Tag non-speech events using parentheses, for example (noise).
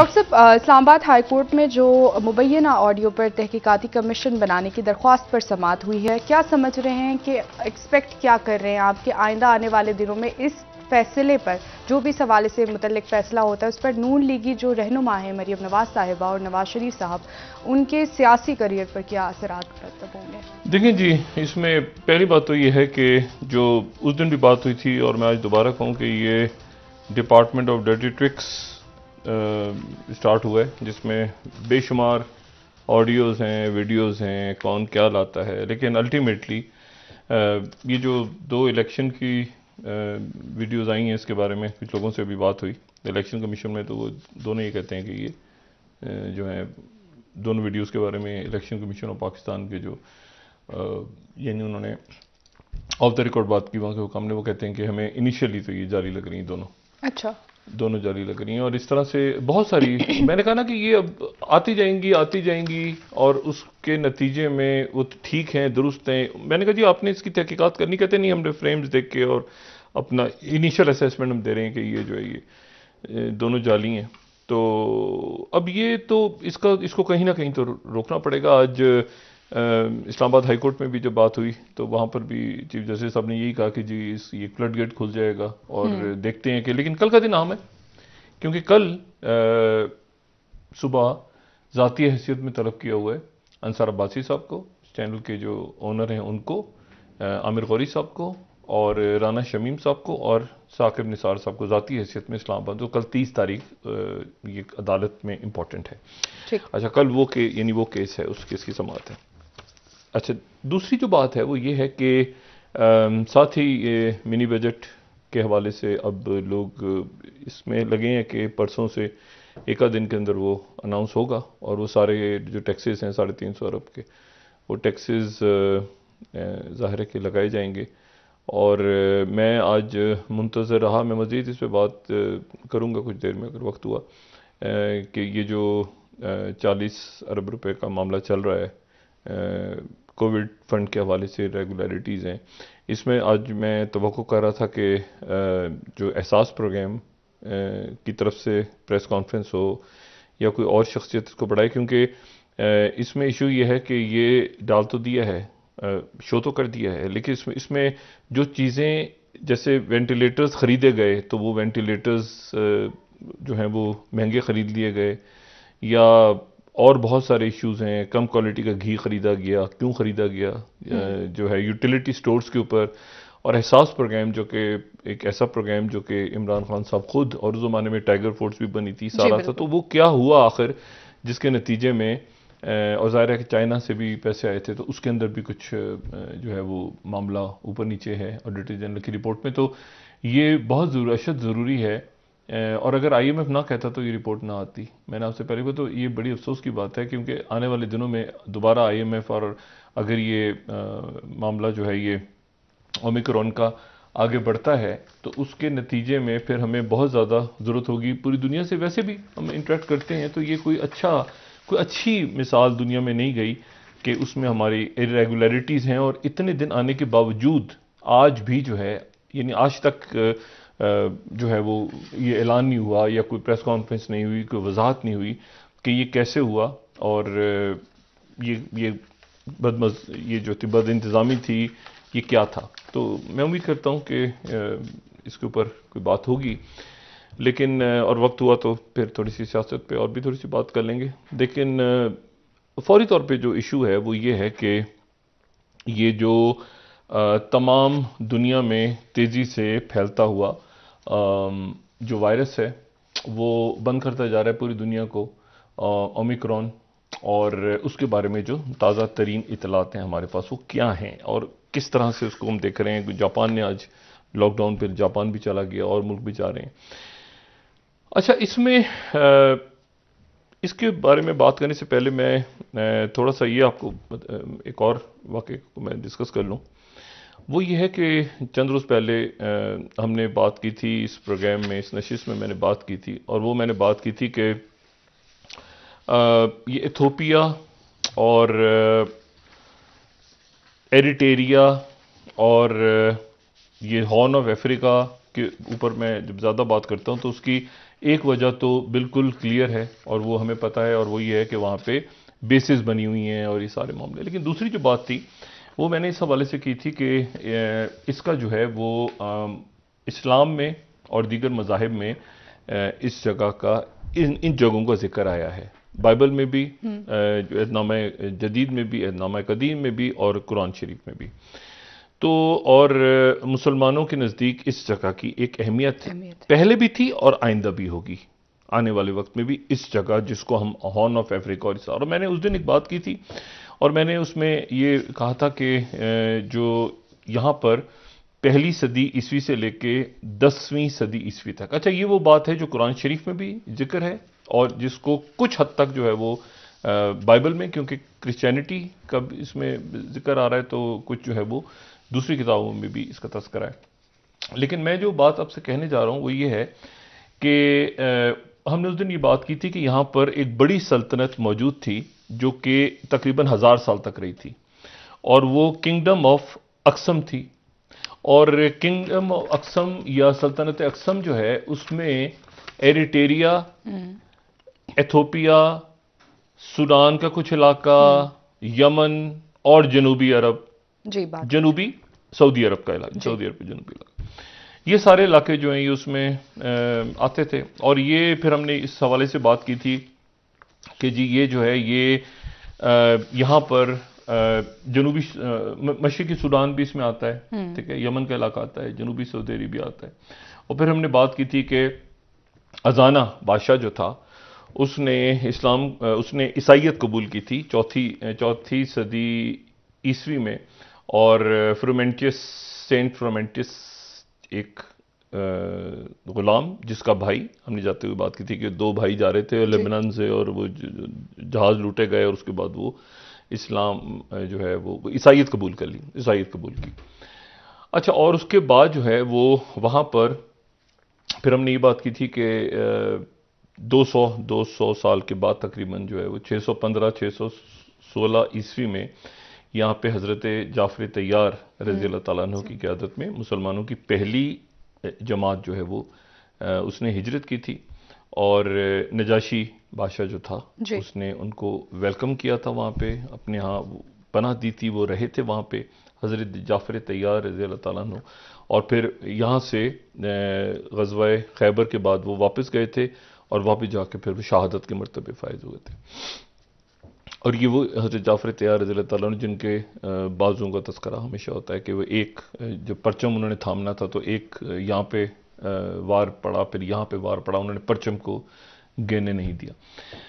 Doctor साहब Islamabad high court में जो मुबैना ऑडियो पर तहकीकती कमीशन बनाने की दरख्वास्त पर समात हुई है क्या समझ रहे हैं कि एक्सपेक्ट क्या कर रहे हैं आप कि आइंदा आने वाले दिनों में इस फैसले पर जो भी सवाल से मुतलिक फैसला होता है उस पर नून लीगी जो रहनुमा है मरीम नवाज साहिबा और नवाज शरीफ साहब उनके सियासी करियर पर क्या असर मुरतब होंगे देखिए जी इसमें पहली बात तो ये है कि जो उस दिन भी बात हुई थी और मैं आज दोबारा कहूँ कि ये डिपार्टमेंट ऑफ डेटिट्रिक्स स्टार्ट हुआ है जिसमें बेशुमार ऑडियोज़ हैं वीडियोज़ हैं कौन क्या लाता है लेकिन अल्टीमेटली ये जो दो इलेक्शन की वीडियोस आई हैं इसके बारे में कुछ लोगों से भी बात हुई इलेक्शन कमीशन में तो वो दोनों ये कहते हैं कि ये जो है दोनों वीडियोस के बारे में इलेक्शन कमीशन ऑफ पाकिस्तान के जो यानी उन्होंने ऑफ द रिकॉर्ड बात की वहाँ के हुकाम ने वो कहते हैं कि हमें इनिशियली तो ये जारी लग रही हैं दोनों अच्छा दोनों जाली लग रही हैं और इस तरह से बहुत सारी (clears throat) मैंने कहा ना कि ये अब आती जाएंगी आती जाएंगी और उसके नतीजे में वो ठीक हैं दुरुस्त हैं मैंने कहा जी आपने इसकी तहकीकत करनी कहते नहीं हमने फ्रेम्स देख के और अपना इनिशियल असेसमेंट हम दे रहे हैं कि ये जो है ये दोनों जाली हैं तो अब ये तो इसका इसको कहीं ना कहीं तो रोकना पड़ेगा आज इस्लामाबाद हाईकोर्ट में भी जब बात हुई तो वहाँ पर भी चीफ जस्टिस साहब ने यही कहा कि जी इस ये फ्लड गेट खुल जाएगा और हम्म। देखते हैं कि लेकिन कल का दिन आम है क्योंकि कल सुबह जतीय हैसियत में तलब किया हुआ है अंसार अब्बासी साहब को चैनल के जो ओनर हैं उनको आमिर गौरी साहब को और राना शमीम साहब को और साकिब निसार साहब को जतीय हैसियत में इस्लामाबाद तो कल तीस तारीख ये अदालत में इंपॉर्टेंट है अच्छा कल वो के यानी वो केस है उस केस की समात है अच्छा दूसरी जो बात है वो ये है कि साथ ही ये मिनी बजट के हवाले से अब लोग इसमें लगे हैं कि परसों से एक दिन के अंदर वो अनाउंस होगा और वो सारे जो टैक्सेस हैं साढ़े तीन सौ अरब के वो टैक्सेस ज़ाहिर के लगाए जाएंगे और मैं आज मुंतज़र रहा मैं मज़ीद इस पर बात करूँगा कुछ देर में अगर वक्त हुआ कि ये जो चालीस अरब रुपए का मामला चल रहा है कोविड फ़ंड के हवाले से रेगुलरिटीज़ हैं इसमें आज मैं तो कर रहा था कि जो एहसास प्रोग्राम की तरफ से प्रेस कॉन्फ्रेंस हो या कोई और शख्सियत इसको बढ़ाए क्योंकि इसमें इशू ये है कि ये डाल तो दिया है शो तो कर दिया है लेकिन इसमें इसमें जो चीज़ें जैसे वेंटिलेटर्स ख़रीदे गए तो वो वेंटिलेटर्स जो हैं वो महंगे ख़रीद लिए गए या और बहुत सारे इश्यूज़ हैं कम क्वालिटी का घी ख़रीदा गया क्यों ख़रीदा गया हम्म। जो है यूटिलिटी स्टोर्स के ऊपर और एहसास प्रोग्राम जो कि एक ऐसा प्रोग्राम जो कि इमरान खान साहब खुद और उस ज़माने में टाइगर फोर्स भी बनी थी सारा था तो वो क्या हुआ आखिर जिसके नतीजे में और ज़ाहिर है कि चाइना से भी पैसे आए थे तो उसके अंदर भी कुछ जो है वो मामला ऊपर नीचे है ऑडिटर जनरल की रिपोर्ट में तो ये बहुत ज़रूर अशद ज़रूरी है और अगर आईएमएफ ना कहता तो ये रिपोर्ट ना आती मैंने आपसे पहले भी तो ये बड़ी अफसोस की बात है क्योंकि आने वाले दिनों में दोबारा आईएमएफ और अगर ये आ, मामला जो है ये ओमिक्रॉन का आगे बढ़ता है तो उसके नतीजे में फिर हमें बहुत ज़्यादा ज़रूरत होगी पूरी दुनिया से वैसे भी हम इंटरेक्ट करते हैं तो ये कोई अच्छा कोई अच्छी मिसाल दुनिया में नहीं गई कि उसमें हमारी इरेगुलरिटीज़ हैं और इतने दिन आने के बावजूद आज भी जो है यानी आज तक जो है वो ये ऐलान नहीं हुआ या कोई प्रेस कॉन्फ्रेंस नहीं हुई कोई वजाहत नहीं हुई कि ये कैसे हुआ और ये ये बदमज ये जो थी बद इंतज़ामी थी ये क्या था तो मैं उम्मीद करता हूँ कि इसके ऊपर कोई बात होगी लेकिन और वक्त हुआ तो फिर थोड़ी सी सियासत पे और भी थोड़ी सी बात कर लेंगे लेकिन फौरी तौर पे जो इशू है वो ये है कि ये जो तमाम दुनिया में तेज़ी से फैलता हुआ जो वायरस है वो बंद करता जा रहा है पूरी दुनिया को ओमिक्रॉन और उसके बारे में जो ताज़ा तरीन इतलात हैं हमारे पास वो क्या हैं और किस तरह से उसको हम देख रहे हैं जापान ने आज लॉकडाउन पर जापान भी चला गया और मुल्क भी जा रहे हैं अच्छा इसमें इसके बारे में बात करने से पहले मैं थोड़ा सा ये आपको एक और वाक्य को मैं डिस्कस कर लूँ वो ये है कि चंद रोज़ पहले आ, हमने बात की थी इस प्रोग्राम में इस नशिश में मैंने बात की थी और वो मैंने बात की थी कि ये इथोपिया और एरिटेरिया और ये हॉर्न ऑफ अफ्रीका के ऊपर मैं जब ज़्यादा बात करता हूँ तो उसकी एक वजह तो बिल्कुल क्लियर है और वो हमें पता है और वो ये है कि वहाँ पे बेसिस बनी हुई हैं और ये सारे मामले लेकिन दूसरी जो बात थी वो मैंने इस हवाले से की थी कि इसका जो है वो इस्लाम में और दीगर मजाहब में इस जगह का इन इन जगहों का जिक्र आया है बाइबल में भी ऐदनामा हम्म। जदीद में भी ऐदनामा कदीम में भी और कुरान शरीफ में भी तो और मुसलमानों के नज़दीक इस जगह की एक अहमियत पहले भी थी और आइंदा भी होगी आने वाले वक्त में भी इस जगह जिसको हम हॉर्न ऑफ अफ्रीका और मैंने उस दिन एक बात की थी और मैंने उसमें ये कहा था कि जो यहाँ पर पहली सदी ईस्वी से लेके दसवीं सदी ईस्वी तक अच्छा ये वो बात है जो कुरान शरीफ में भी जिक्र है और जिसको कुछ हद तक जो है वो बाइबल में क्योंकि क्रिश्चियनिटी का इसमें जिक्र आ रहा है तो कुछ जो है वो दूसरी किताबों में भी इसका तस्करा है लेकिन मैं जो बात आपसे कहने जा रहा हूँ वो ये है कि हमने उस दिन ये बात की थी कि यहाँ पर एक बड़ी सल्तनत मौजूद थी जो कि तकरीबन हज़ार साल तक रही थी और वो किंगडम ऑफ अक्सम थी और किंगडम ऑफ अक्सम या सल्तनत अक्सम जो है उसमें एरिटेरिया हम्म। एथोपिया सूडान का कुछ इलाका हम्म। यमन और जनूबी अरब जी बात जनूबी सऊदी अरब का इलाका सऊदी अरब का जनूबी इलाका ये सारे इलाके जो हैं ये उसमें आते थे और ये फिर हमने इस हवाले से बात की थी कि जी ये जो है ये यहाँ पर जनूबी मशरक़ी सूडान भी इसमें आता है हम्म। ठीक है यमन का इलाका आता है जनूबी सऊदेरी भी आता है और फिर हमने बात की थी कि अजाना बादशाह जो था उसने इस्लाम उसने ईसाइत कबूल की थी चौथी चौथी सदी ईस्वी में और फ्रोमेंटियस सेंट फ्रोमेंटियस एक ग़ुलाम जिसका भाई हमने जाते हुए बात की थी कि दो भाई जा रहे थे लेबनान से और वो जहाज़ लूटे गए और उसके बाद वो इस्लाम जो है वो ईसाइत कबूल कर ली ईसाइत कबूल की अच्छा और उसके बाद जो है वो वहाँ पर फिर हमने ये बात की थी कि 200 200 साल के बाद तकरीबन जो है वो 615 सौ ईस्वी में यहाँ पे हज़रत जाफ़र तैयार हम्म। रज़ी अल्लाह तु की क्यादत में मुसलमानों की पहली जमात जो है वो उसने हिजरत की थी और नजाशी बादशाह जो था उसने उनको वेलकम किया था वहाँ पे अपने यहाँ पनाह दी थी वो रहे थे वहाँ पे हज़रत जाफ़र तैयार रज़ी अल्लाह ताली और फिर यहाँ से गजवाए खैबर के बाद वो वापस गए थे और वापस जाके फिर वो शहादत के मरतबे फायज हुए थे और ये वो हज़रत जाफ़र तैयार रज़ी जिनके बाजुओं का तस्करा हमेशा होता है कि वो एक जो परचम उन्होंने थामना था तो एक यहाँ पे वार पड़ा फिर यहाँ पे वार पड़ा उन्होंने परचम को गेने नहीं दिया